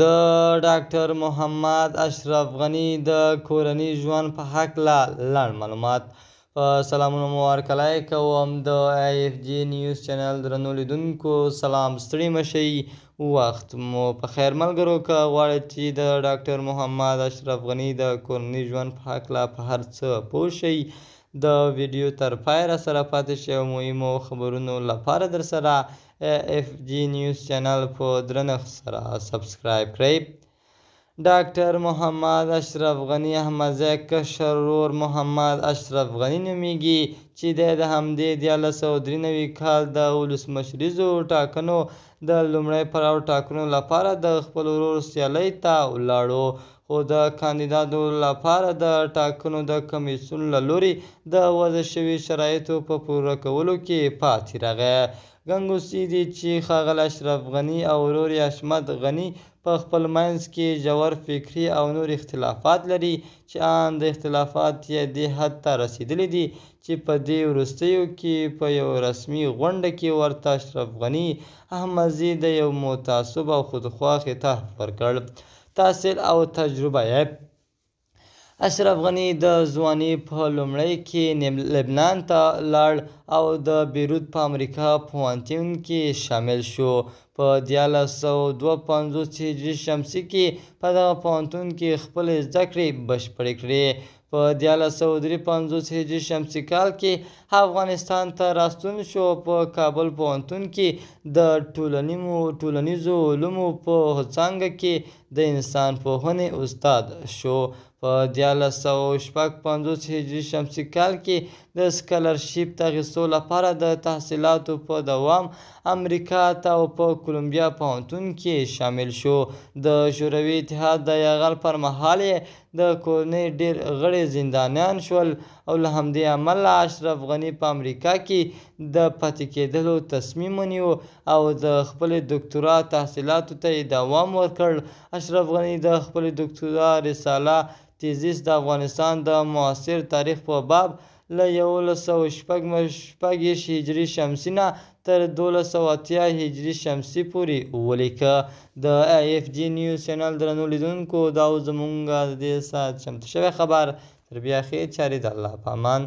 د ډاکټر محمد اشرف غني د کورني ژوند په هکله لنډ معلومات په سلامونه مو هرکلی کوم د آی اف جی نیوز چینل درنو لیدونکو سلام ستړي مشئ وخت مو په خیر ملګرو که غواړئ چې د ډاکټر محمد اشرف غني د کورني ژوند په هکله په هر څه پوه شئ د ویډیو تر پای را سره پاتې شئ او مهمو خبرونو لپاره در سره اف جی نیوز چینل په درنښت سره سبسکرایب کړئ ډاکټر محمد اشرف غنی احمدزی کشر ورور محمد اشرف غنی نومیږي چې د همدې دیارلس سوه درې نوي کال د ولسمشریزو ټاکنو د لومړي پړاو ټاکنو لپاره د خپل ورور سیالۍ ته ولاړو خو د کاندیدانو لپاره د ټاکنو د کمیسیون له لوري د وضع شوي شرایطو په پوره کولو کې پاتې راغی ګنګوسي دی چې ښاغل اشرف غني او ورور حشمت غني په خپل منځ کې ژور فکری او نور اختلافات لري چې ان د اختلافات یې د حد ته رسیدلی دي چې په دې وروستیو کې په یو رسمي غونډه کې ورته اشرف غني احمدزي د یو متعصب او خودخواه خطاب ورکړ تحصیل او تجربه یې اشرف غنی د ځواني په لومړی کې لبنان ته لاړ او د بیروت په امریکا پوهنتون کې شامل شو په 1952 هجری شمسي کې په دغه پوهنتون کې خپل زده کړې بشپړې کړې په 1953 هجری شمسی کال کې افغانستان ته راستون شو په کابل پوهنتون کې د ټولنیزو علومو په څانګه کې د انسان پوهنې استاد شو په دیارلس سوه شپږ پنځوس هجري شمسي کال کې د سکالرشیپ د اخیستو لپاره د تحصیلاتو په دوام امریکا ته او په کولمبیا پوهنتون کې شامل شو د شوروي اتحاد د یرغل پر مهال د کورنۍ ډېر غړي زندانیان شول او له همدې امله اشرف غني په امریکا کې د پاتې کېدلو تصمیم ونیو او د خپلې دکتورا تحصیلاتو ته یې دوام ورکړ اشرف غني د خپل دکتورا رساله تیزیس د افغانستان د معاصر تاریخ په باب له یولس سوه شپږ شپږیش هجري شمسي نه تر دولس سوه اتیا هجري شمسي پورې ولیکه د آی اف جی نیوز چینل درنو لیدونکو دا اوس زموږ د دې ساعت چمتو شوی خبر تر بیا ښې چارې د الله په امان